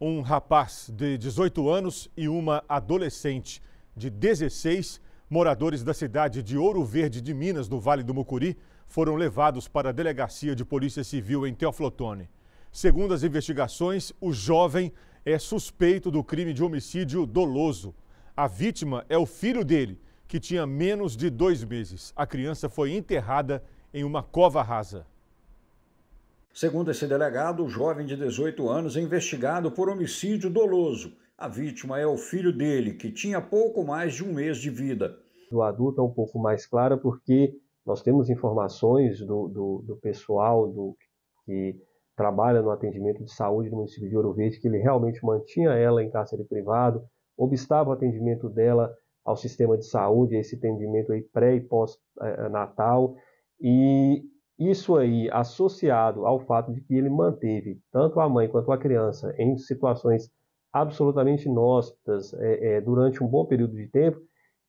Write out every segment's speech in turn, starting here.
um rapaz de 18 anos e uma adolescente de 16, moradores da cidade de Ouro Verde de Minas, no Vale do Mucuri, foram levados para a delegacia de Polícia Civil em Teoflotone. Segundo as investigações, o jovem é suspeito do crime de homicídio doloso. A vítima é o filho dele, que tinha menos de dois meses. A criança foi enterrada em uma cova rasa. Segundo esse delegado, o jovem de 18 anos é investigado por homicídio doloso. A vítima é o filho dele, que tinha pouco mais de um mês de vida. Do adulto é um pouco mais clara porque nós temos informações do, do, do pessoal do, que trabalha no atendimento de saúde do município de Ouro Verde que ele realmente mantinha ela em cárcere privado, obstava o atendimento dela ao sistema de saúde, esse atendimento aí pré e pós-natal. Eh, eh, e isso aí, associado ao fato de que ele manteve tanto a mãe quanto a criança em situações absolutamente inóspitas é, é, durante um bom período de tempo,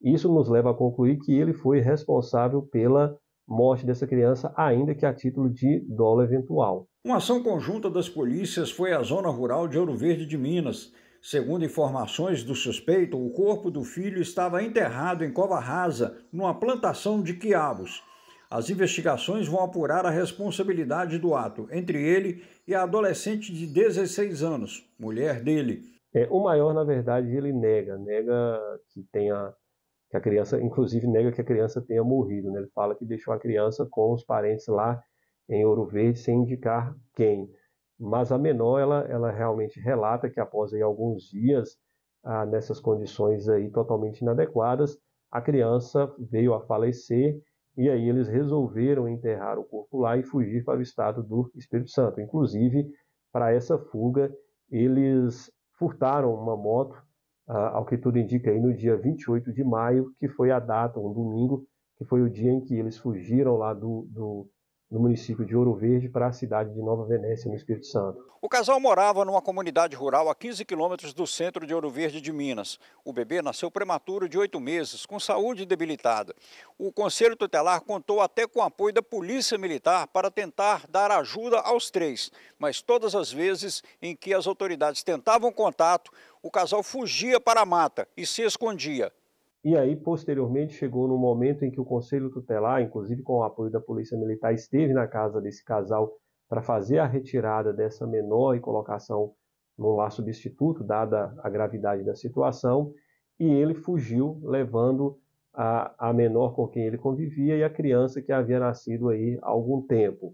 isso nos leva a concluir que ele foi responsável pela morte dessa criança, ainda que a título de dolo eventual. Uma ação conjunta das polícias foi à zona rural de Ouro Verde de Minas. Segundo informações do suspeito, o corpo do filho estava enterrado em cova rasa, numa plantação de quiabos. As investigações vão apurar a responsabilidade do ato entre ele e a adolescente de 16 anos, mulher dele. É, o maior, na verdade, ele nega, nega que tenha que a criança, inclusive nega que a criança tenha morrido. Né? Ele fala que deixou a criança com os parentes lá em Ouro Verde sem indicar quem. Mas a menor, ela, ela realmente relata que após aí, alguns dias ah, nessas condições aí totalmente inadequadas, a criança veio a falecer e aí eles resolveram enterrar o corpo lá e fugir para o estado do Espírito Santo. Inclusive, para essa fuga, eles furtaram uma moto, ah, ao que tudo indica aí no dia 28 de maio, que foi a data, um domingo, que foi o dia em que eles fugiram lá do, do no município de Ouro Verde para a cidade de Nova Venécia, no Espírito Santo. O casal morava numa comunidade rural a 15 quilômetros do centro de Ouro Verde de Minas. O bebê nasceu prematuro de oito meses, com saúde debilitada. O Conselho Tutelar contou até com o apoio da Polícia Militar para tentar dar ajuda aos três, mas todas as vezes em que as autoridades tentavam contato, o casal fugia para a mata e se escondia. E aí, posteriormente, chegou no momento em que o Conselho Tutelar, inclusive com o apoio da Polícia Militar, esteve na casa desse casal para fazer a retirada dessa menor e colocação num lar substituto, dada a gravidade da situação, e ele fugiu levando a, a menor com quem ele convivia e a criança que havia nascido aí há algum tempo.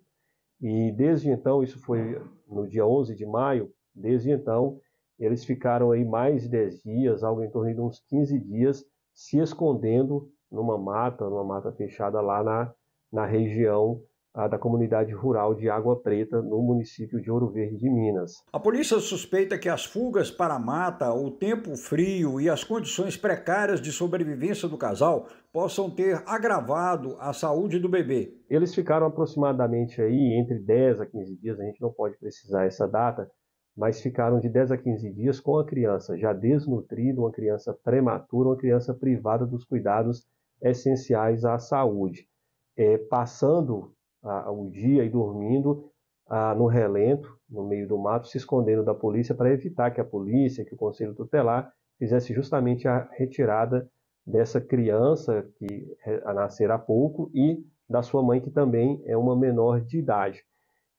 E desde então, isso foi no dia 11 de maio, desde então eles ficaram aí mais de 10 dias, algo em torno de uns 15 dias, se escondendo numa mata, numa mata fechada lá na, na região ah, da comunidade rural de Água Preta, no município de Ouro Verde de Minas. A polícia suspeita que as fugas para a mata, o tempo frio e as condições precárias de sobrevivência do casal possam ter agravado a saúde do bebê. Eles ficaram aproximadamente aí entre 10 a 15 dias, a gente não pode precisar essa data, mas ficaram de 10 a 15 dias com a criança já desnutrida, uma criança prematura, uma criança privada dos cuidados essenciais à saúde, é, passando ah, o dia e dormindo ah, no relento, no meio do mato, se escondendo da polícia para evitar que a polícia, que o conselho tutelar fizesse justamente a retirada dessa criança que eh, a nascer há pouco e da sua mãe que também é uma menor de idade.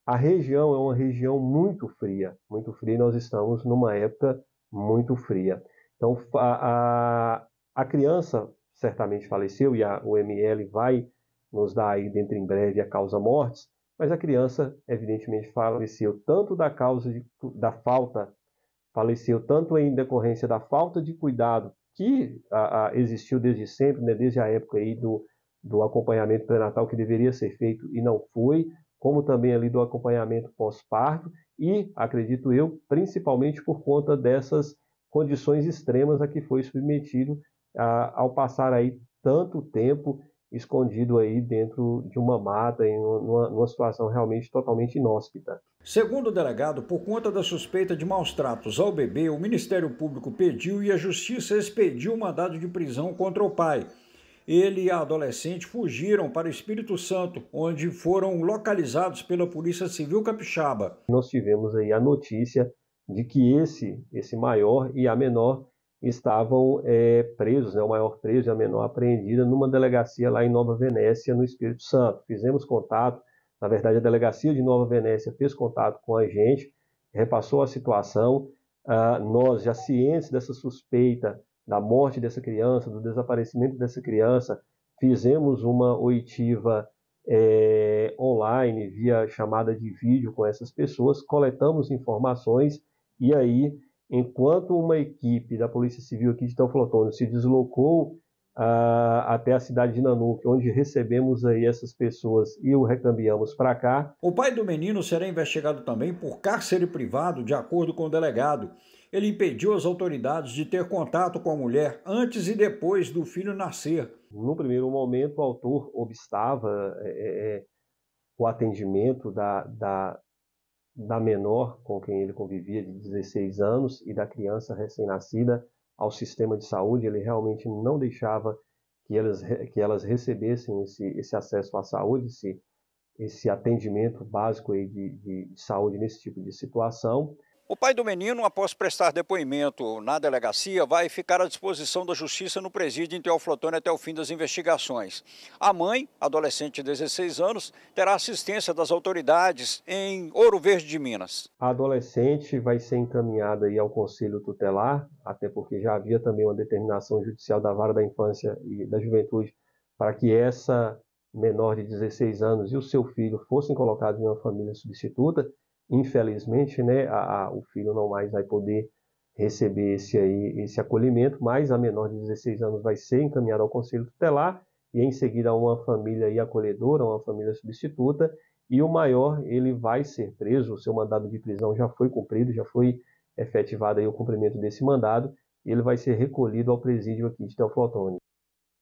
A região é uma região muito fria, muito fria, e nós estamos numa época muito fria. Então, a, a, a criança certamente faleceu e a OML vai nos dar aí dentro em breve a causa mortes, mas a criança evidentemente faleceu tanto da causa de, da falta, faleceu tanto em decorrência da falta de cuidado que a, a, existiu desde sempre, né, desde a época aí do, do acompanhamento pré-natal que deveria ser feito e não foi, como também ali do acompanhamento pós-parto e, acredito eu, principalmente por conta dessas condições extremas a que foi submetido a, ao passar aí tanto tempo escondido aí dentro de uma mata, em uma, numa situação realmente totalmente inóspita. Segundo o delegado, por conta da suspeita de maus tratos ao bebê, o Ministério Público pediu e a Justiça expediu o mandado de prisão contra o pai ele e a adolescente fugiram para o Espírito Santo, onde foram localizados pela Polícia Civil Capixaba. Nós tivemos aí a notícia de que esse, esse maior e a menor estavam é, presos, né, o maior preso e a menor apreendida, numa delegacia lá em Nova Venécia, no Espírito Santo. Fizemos contato, na verdade, a delegacia de Nova Venécia fez contato com a gente, repassou a situação. Ah, nós, já cientes dessa suspeita da morte dessa criança, do desaparecimento dessa criança. Fizemos uma oitiva é, online, via chamada de vídeo com essas pessoas, coletamos informações e aí, enquanto uma equipe da Polícia Civil aqui de Teoflotônio se deslocou Uh, até a cidade de Nanuque, onde recebemos aí essas pessoas e o recambiamos para cá. O pai do menino será investigado também por cárcere privado, de acordo com o delegado. Ele impediu as autoridades de ter contato com a mulher antes e depois do filho nascer. No primeiro momento, o autor obstava é, é, é o atendimento da, da, da menor com quem ele convivia, de 16 anos, e da criança recém-nascida ao sistema de saúde. Ele realmente não deixava que elas, que elas recebessem esse, esse acesso à saúde, esse, esse atendimento básico aí de, de, de saúde nesse tipo de situação. O pai do menino, após prestar depoimento na delegacia, vai ficar à disposição da Justiça no presídio em Teoflotone até o fim das investigações. A mãe, adolescente de 16 anos, terá assistência das autoridades em Ouro Verde de Minas. A adolescente vai ser encaminhada ao Conselho Tutelar, até porque já havia também uma determinação judicial da Vara da Infância e da Juventude para que essa menor de 16 anos e o seu filho fossem colocados em uma família substituta infelizmente, né, a, a, o filho não mais vai poder receber esse, aí, esse acolhimento, mas a menor de 16 anos vai ser encaminhada ao conselho tutelar e em seguida a uma família aí acolhedora, uma família substituta, e o maior ele vai ser preso, o seu mandado de prisão já foi cumprido, já foi efetivado aí o cumprimento desse mandado, ele vai ser recolhido ao presídio aqui de Teoflotone.